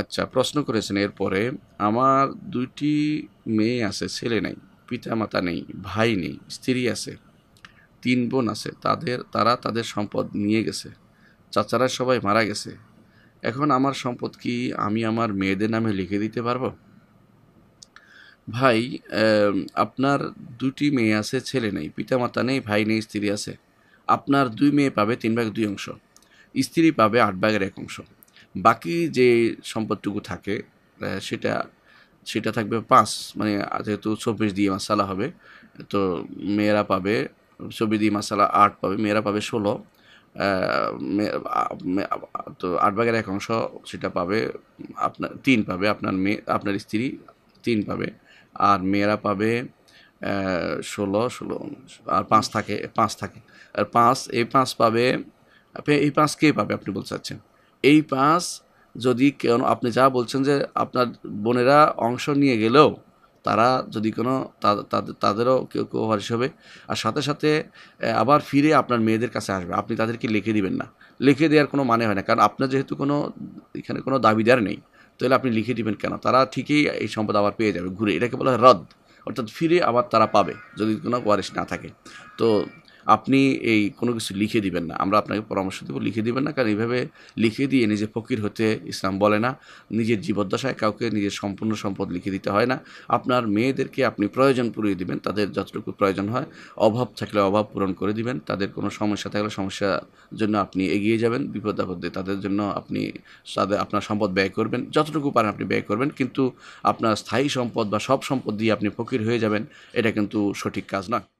আচ্ছা প্রশ্ন করেছেন এরপরে আমার দুইটি মেয়ে আছে ছেলে নেই পিতা মাতা নেই ভাই নেই স্ত্রী আছে তিন বোন আছে তাদের তারা তাদের সম্পদ নিয়ে গেছে চাচারা সবাই মারা গেছে এখন আমার সম্পদ কি আমি আমার মেয়েদের নামে লিখে দিতে পারবো ভাই আপনার দুটি মেয়ে আছে ছেলে নেই পিতামাতা নেই ভাই নেই স্ত্রী আছে আপনার দুই মেয়ে পাবে তিন ভাগ দুই অংশ স্ত্রী পাবে আট ভাগের এক অংশ বাকি যে সম্পদটুকু থাকে সেটা সেটা থাকবে পাঁচ মানে যেহেতু চব্বিশ দিয়ে মশালা হবে তো মেয়েরা পাবে চব্বিশ দিয়ে মশালা আট পাবে মেয়েরা পাবে ষোলো তো আট ভাগের এক অংশ সেটা পাবে আপনার তিন পাবে আপনার মেয়ে আপনার স্ত্রী তিন পাবে আর মেয়েরা পাবে ষোলো ষোলো আর পাঁচ থাকে পাঁচ থাকে আর পাঁচ এই পাঁচ পাবে এই পাঁচ কে পাবে আপনি বলতে চাচ্ছেন এই পাঁচ যদি কেন আপনি যা বলছেন যে আপনার বোনেরা অংশ নিয়ে গেলেও তারা যদি কোনো তাদেরও কেউ কেউ হরিশ হবে আর সাথে সাথে আবার ফিরে আপনার মেয়েদের কাছে আসবে আপনি তাদেরকে লিখে দিবেন না লিখে দেওয়ার কোনো মানে হয় না কারণ আপনার যেহেতু কোনো এখানে কোনো দাবিদার নেই তাহলে আপনি লিখে দিবেন কেন তারা ঠিকই এই সম্পদ আবার পেয়ে যাবে ঘুরে এটাকে বলা হয় রদ অর্থাৎ ফিরে আবার তারা পাবে যদি কোনো ওয়ারিশ না থাকে তো আপনি এই কোনো কিছু লিখে দিবেন না আমরা আপনাকে পরামর্শ দেবো লিখে দিবেন না কারণ এইভাবে লিখে দিয়ে নিজে ফকির হতে ইসলাম বলে না নিজের জীবদ্দশায় কাউকে নিজের সম্পূর্ণ সম্পদ লিখে দিতে হয় না আপনার মেয়েদেরকে আপনি প্রয়োজন পুরিয়ে দিবেন তাদের যতটুকু প্রয়োজন হয় অভাব থাকলে অভাব পূরণ করে দিবেন তাদের কোনো সমস্যা থাকলে সমস্যার জন্য আপনি এগিয়ে যাবেন বিপদ আপদে তাদের জন্য আপনি তাদের আপনার সম্পদ ব্যয় করবেন যতটুকু পারেন আপনি ব্যয় করবেন কিন্তু আপনার স্থায়ী সম্পদ বা সব সম্পদ দিয়ে আপনি ফকির হয়ে যাবেন এটা কিন্তু সঠিক কাজ নয়